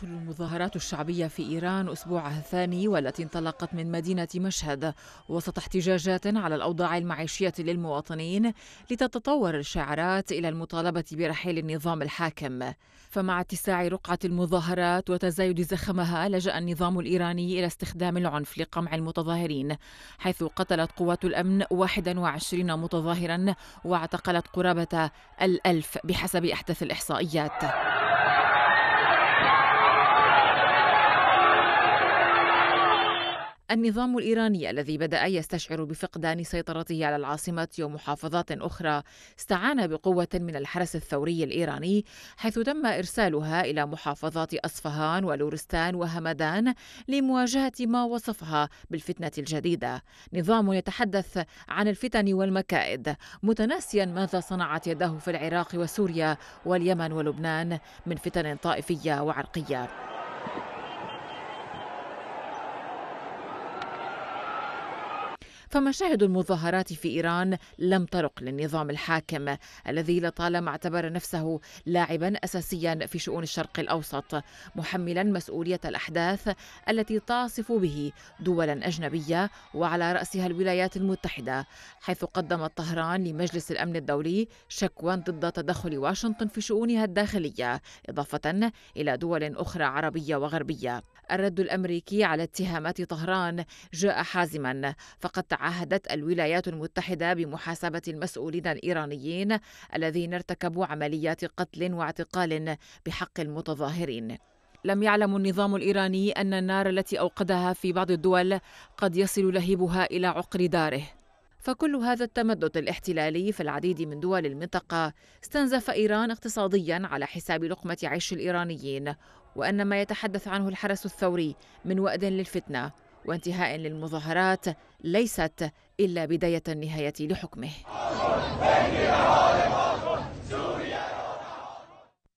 تدخل المظاهرات الشعبية في إيران أسبوعها الثاني والتي انطلقت من مدينة مشهد وسط احتجاجات على الأوضاع المعيشية للمواطنين لتتطور الشعارات إلى المطالبة برحيل النظام الحاكم فمع اتساع رقعة المظاهرات وتزايد زخمها لجأ النظام الإيراني إلى استخدام العنف لقمع المتظاهرين حيث قتلت قوات الأمن 21 متظاهرا واعتقلت قرابة الألف بحسب أحدث الإحصائيات النظام الإيراني الذي بدأ يستشعر بفقدان سيطرته على العاصمة ومحافظات أخرى استعان بقوة من الحرس الثوري الإيراني حيث تم إرسالها إلى محافظات أصفهان ولورستان وهمدان لمواجهة ما وصفها بالفتنة الجديدة نظام يتحدث عن الفتن والمكائد متناسيا ماذا صنعت يده في العراق وسوريا واليمن ولبنان من فتن طائفية وعرقية فمشاهد المظاهرات في إيران لم ترق للنظام الحاكم الذي لطالما اعتبر نفسه لاعبا أساسيا في شؤون الشرق الأوسط محملا مسؤولية الأحداث التي تعصف به دولا أجنبية وعلى رأسها الولايات المتحدة حيث قدمت طهران لمجلس الأمن الدولي شكوى ضد تدخل واشنطن في شؤونها الداخلية إضافة إلى دول أخرى عربية وغربية الرد الأمريكي على اتهامات طهران جاء حازما فقد تعهدت الولايات المتحدة بمحاسبة المسؤولين الإيرانيين الذين ارتكبوا عمليات قتل واعتقال بحق المتظاهرين لم يعلم النظام الإيراني أن النار التي أوقدها في بعض الدول قد يصل لهيبها إلى عقر داره فكل هذا التمدد الاحتلالي في العديد من دول المنطقة استنزف إيران اقتصاديا على حساب لقمة عيش الإيرانيين وأن ما يتحدث عنه الحرس الثوري من وأد للفتنة وانتهاء للمظاهرات ليست إلا بداية النهاية لحكمه